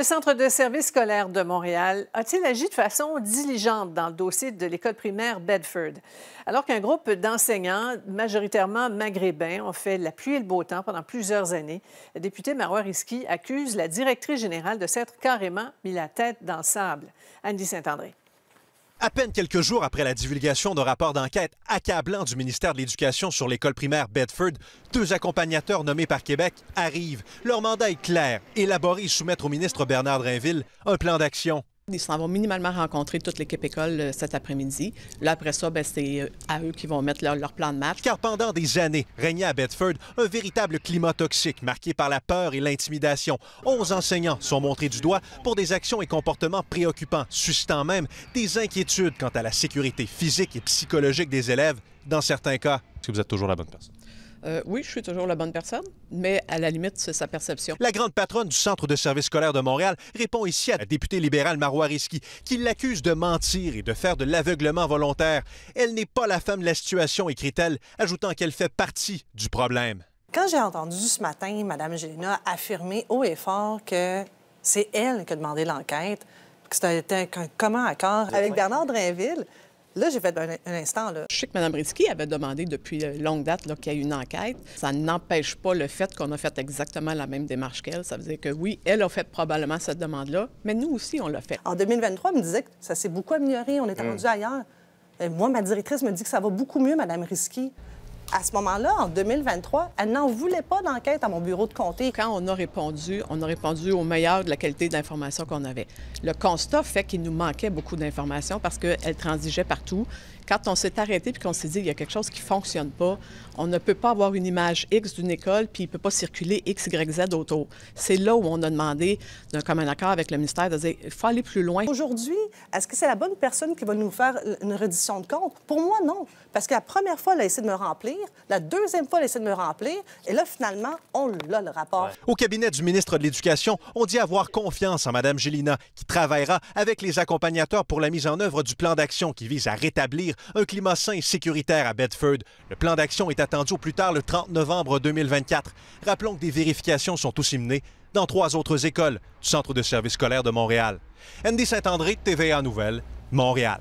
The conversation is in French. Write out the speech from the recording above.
Le Centre de services scolaires de Montréal a-t-il agi de façon diligente dans le dossier de l'école primaire Bedford? Alors qu'un groupe d'enseignants, majoritairement maghrébins, ont fait la pluie et le beau temps pendant plusieurs années, le député Marois Risky accuse la directrice générale de s'être carrément mis la tête dans le sable. Andy Saint-André. À peine quelques jours après la divulgation d'un rapport d'enquête accablant du ministère de l'Éducation sur l'école primaire Bedford, deux accompagnateurs nommés par Québec arrivent. Leur mandat est clair, élaborer et soumettre au ministre Bernard Drinville un plan d'action. Ils s'en vont minimalement rencontrer toute l'équipe école euh, cet après-midi. Là, après ça, ben, c'est euh, à eux qui vont mettre leur, plan de match. Car pendant des années, régnait à Bedford un véritable climat toxique marqué par la peur et l'intimidation. Onze enseignants sont montrés du doigt pour des actions et comportements préoccupants, suscitant même des inquiétudes quant à la sécurité physique et psychologique des élèves dans certains cas. Est-ce que vous êtes toujours la bonne personne? Euh, oui, je suis toujours la bonne personne, mais à la limite, c'est sa perception. La grande patronne du Centre de services scolaires de Montréal répond ici à la députée libérale Marois Risky, qui l'accuse de mentir et de faire de l'aveuglement volontaire. Elle n'est pas la femme de la situation, écrit-elle, ajoutant qu'elle fait partie du problème. Quand j'ai entendu ce matin Mme Gélina affirmer haut et fort que c'est elle qui a demandé l'enquête, que c'était un commun accord avec Bernard Drainville, Là, j'ai fait un, instant. Là. Je sais que Mme Risky avait demandé depuis euh, longue date qu'il y ait une enquête. Ça n'empêche pas le fait qu'on a fait exactement la même démarche qu'elle. Ça veut dire que oui, elle a fait probablement cette demande-là, mais nous aussi, on l'a fait. En 2023, elle me disait que ça s'est beaucoup amélioré, on est hum. rendu ailleurs. moi, ma directrice me dit que ça va beaucoup mieux, Mme Risky à ce moment-là, en 2023, elle n'en voulait pas d'enquête à mon bureau de comté. Quand on a répondu, on a répondu au meilleur de la qualité d'information qu'on avait. Le constat fait qu'il nous manquait beaucoup d'informations parce qu'elle transigeait partout. Quand on s'est arrêté puis qu'on s'est dit qu'il y a quelque chose qui ne fonctionne pas, on ne peut pas avoir une image X d'une école puis il ne peut pas circuler X, Y, Z autour. C'est là où on a demandé, comme commun accord avec le ministère, de dire faut aller plus loin. Aujourd'hui, est-ce que c'est la bonne personne qui va nous faire une reddition de compte? Pour moi, non. Parce que la première fois, elle a essayé de me remplir. La deuxième fois, elle essaie de me remplir. Et là, finalement, on l'a, le rapport. Au cabinet du ministre de l'Éducation, on dit avoir confiance en Mme Gélina, qui travaillera avec les accompagnateurs pour la mise en œuvre du plan d'action qui vise à rétablir un climat sain et sécuritaire à Bedford. Le plan d'action est attendu au plus tard le 30 novembre 2024. Rappelons que des vérifications sont aussi menées dans trois autres écoles du Centre de service scolaire de Montréal. Andy Saint-André, TVA Nouvelle, Montréal.